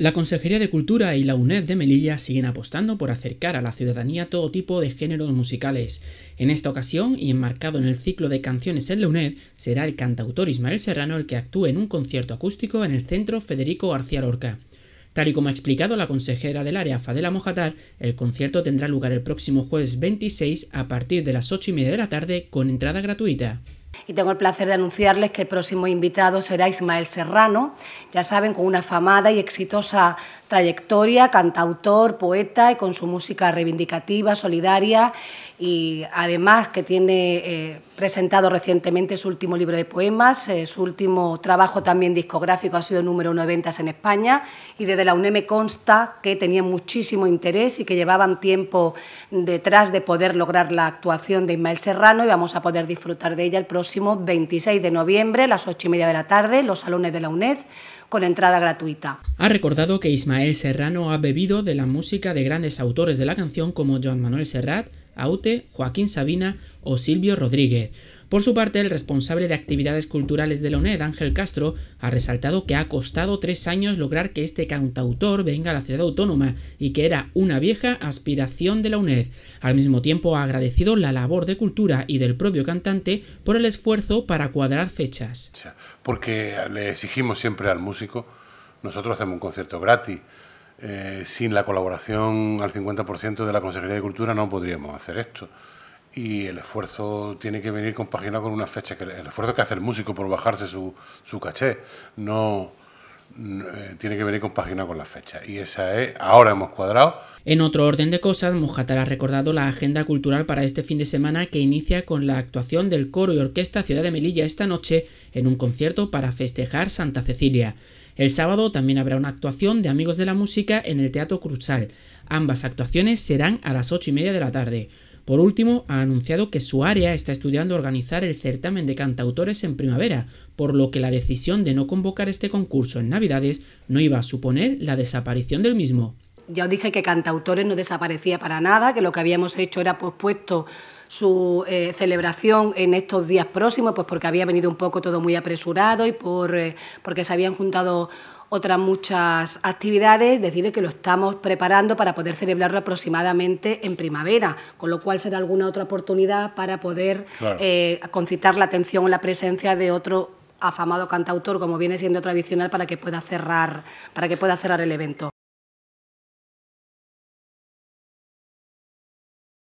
La Consejería de Cultura y la UNED de Melilla siguen apostando por acercar a la ciudadanía todo tipo de géneros musicales. En esta ocasión, y enmarcado en el ciclo de canciones en la UNED, será el cantautor Ismael Serrano el que actúe en un concierto acústico en el Centro Federico García Lorca. Tal y como ha explicado la consejera del área, Fadela Mojatar, el concierto tendrá lugar el próximo jueves 26 a partir de las 8 y media de la tarde con entrada gratuita y tengo el placer de anunciarles que el próximo invitado será Ismael Serrano, ya saben, con una afamada y exitosa trayectoria, cantautor, poeta y con su música reivindicativa, solidaria y además que tiene eh, presentado recientemente su último libro de poemas, eh, su último trabajo también discográfico ha sido número uno ventas en España y desde la UNEM consta que tenía muchísimo interés y que llevaban tiempo detrás de poder lograr la actuación de Ismael Serrano y vamos a poder disfrutar de ella el próximo 26 de noviembre a las ocho y media de la tarde, en los salones de la UNED con entrada gratuita. Ha recordado que Ismael Serrano ha bebido de la música de grandes autores de la canción como Joan Manuel Serrat, Aute, Joaquín Sabina o Silvio Rodríguez. Por su parte, el responsable de actividades culturales de la UNED, Ángel Castro, ha resaltado que ha costado tres años lograr que este cantautor venga a la ciudad autónoma y que era una vieja aspiración de la UNED. Al mismo tiempo, ha agradecido la labor de cultura y del propio cantante por el esfuerzo para cuadrar fechas. Porque le exigimos siempre al músico, nosotros hacemos un concierto gratis, eh, sin la colaboración al 50% de la Consejería de Cultura no podríamos hacer esto. Y el esfuerzo tiene que venir compaginado con una fecha, que el esfuerzo que hace el músico por bajarse su, su caché, no, eh, tiene que venir compaginado con la fecha. Y esa es, ahora hemos cuadrado. En otro orden de cosas, Mojatar ha recordado la agenda cultural para este fin de semana que inicia con la actuación del coro y orquesta Ciudad de Melilla esta noche en un concierto para festejar Santa Cecilia. El sábado también habrá una actuación de Amigos de la Música en el Teatro Cruzal. Ambas actuaciones serán a las ocho y media de la tarde. Por último, ha anunciado que su área está estudiando organizar el certamen de cantautores en primavera, por lo que la decisión de no convocar este concurso en Navidades no iba a suponer la desaparición del mismo. Ya os dije que cantautores no desaparecía para nada, que lo que habíamos hecho era pospuesto su eh, celebración en estos días próximos, pues porque había venido un poco todo muy apresurado y por, eh, porque se habían juntado otras muchas actividades, decide que lo estamos preparando para poder celebrarlo aproximadamente en primavera, con lo cual será alguna otra oportunidad para poder eh, concitar la atención o la presencia de otro afamado cantautor, como viene siendo tradicional, para que pueda cerrar, para que pueda cerrar el evento.